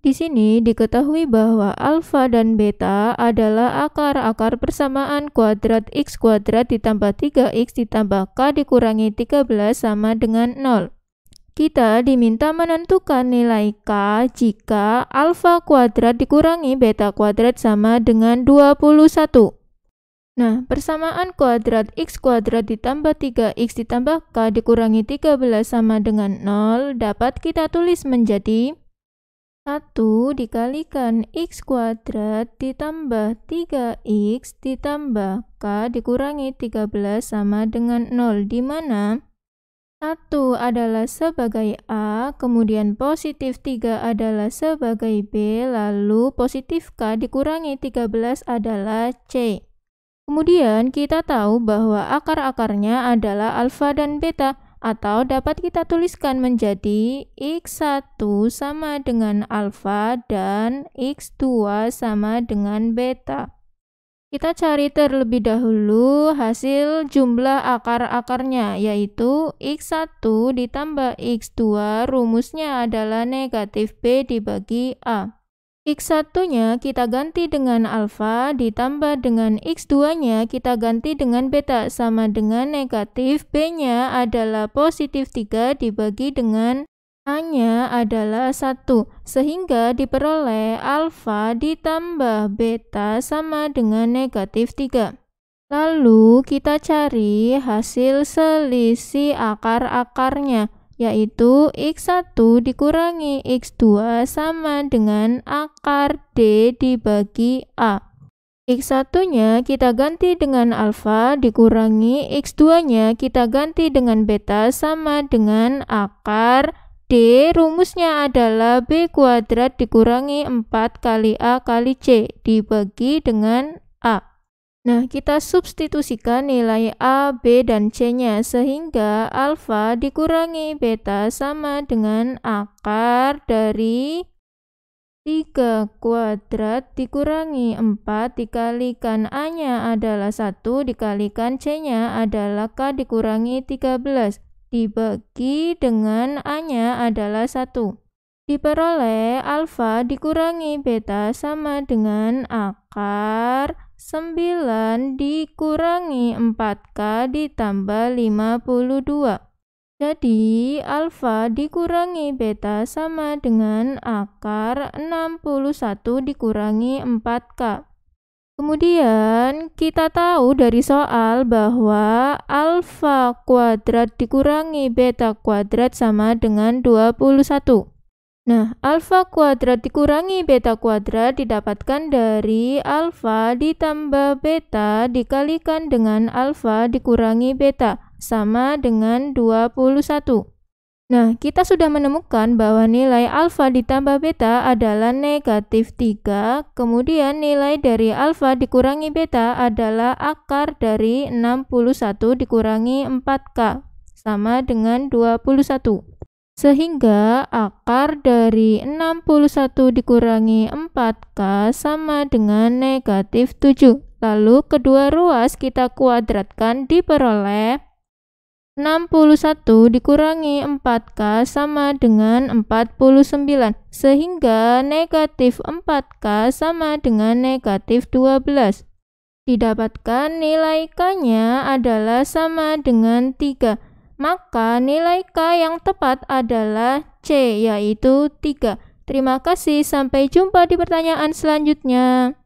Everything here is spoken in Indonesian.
Di sini diketahui bahwa alfa dan beta adalah akar-akar persamaan kuadrat x kuadrat ditambah 3x ditambah k dikurangi 13 sama dengan 0. Kita diminta menentukan nilai k jika alfa kuadrat dikurangi beta kuadrat sama dengan 21. Nah, persamaan kuadrat x kuadrat ditambah 3x ditambah k dikurangi 13 sama dengan 0 dapat kita tulis menjadi 1 dikalikan X kuadrat ditambah 3X ditambah K dikurangi 13 sama dengan 0 di mana 1 adalah sebagai A, kemudian positif 3 adalah sebagai B, lalu positif K dikurangi 13 adalah C. Kemudian kita tahu bahwa akar-akarnya adalah alfa dan beta atau dapat kita tuliskan menjadi X1 sama dengan alfa dan X2 sama dengan beta. Kita cari terlebih dahulu hasil jumlah akar-akarnya, yaitu X1 ditambah X2 rumusnya adalah negatif B dibagi A. X1-nya kita ganti dengan alfa ditambah dengan X2-nya kita ganti dengan beta sama dengan negatif B-nya adalah positif 3 dibagi dengan A-nya adalah 1 sehingga diperoleh alfa ditambah beta sama dengan negatif 3. Lalu kita cari hasil selisih akar-akarnya yaitu X1 dikurangi X2 sama dengan akar D dibagi A. X1-nya kita ganti dengan alfa dikurangi X2-nya kita ganti dengan beta sama dengan akar D rumusnya adalah B kuadrat dikurangi 4 kali A kali C dibagi dengan A. Nah, kita substitusikan nilai A, B, dan C-nya sehingga alfa dikurangi beta sama dengan akar dari 3 kuadrat dikurangi 4 dikalikan A-nya adalah 1 dikalikan C-nya adalah K dikurangi 13 dibagi dengan A-nya adalah 1. Diperoleh alfa dikurangi beta sama dengan akar 9 dikurangi 4K ditambah 52. Jadi, alfa dikurangi beta sama dengan akar 61 dikurangi 4K. Kemudian, kita tahu dari soal bahwa alfa kuadrat dikurangi beta kuadrat sama dengan 21. Nah, alfa kuadrat dikurangi beta kuadrat didapatkan dari alfa ditambah beta dikalikan dengan alfa dikurangi beta sama dengan 21. Nah, kita sudah menemukan bahwa nilai alfa ditambah beta adalah negatif 3, kemudian nilai dari alfa dikurangi beta adalah akar dari 61 dikurangi 4K, sama dengan 21. Sehingga akar dari 61 dikurangi 4K sama dengan negatif 7. Lalu kedua ruas kita kuadratkan diperoleh 61 dikurangi 4K sama dengan 49 sehingga negatif 4K sama dengan negatif 12. Didapatkan nilai K-nya adalah sama dengan 3. Maka nilai K yang tepat adalah C, yaitu 3. Terima kasih, sampai jumpa di pertanyaan selanjutnya.